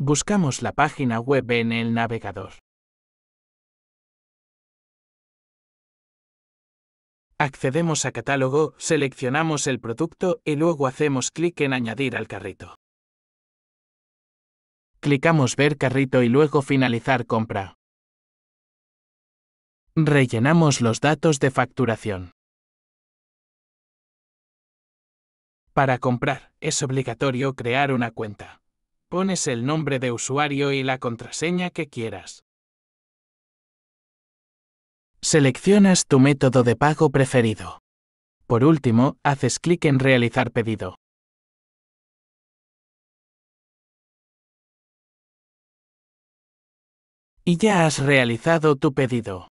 Buscamos la página web en el navegador. Accedemos a catálogo, seleccionamos el producto y luego hacemos clic en añadir al carrito. Clicamos ver carrito y luego finalizar compra. Rellenamos los datos de facturación. Para comprar, es obligatorio crear una cuenta pones el nombre de usuario y la contraseña que quieras. Seleccionas tu método de pago preferido. Por último, haces clic en Realizar pedido. Y ya has realizado tu pedido.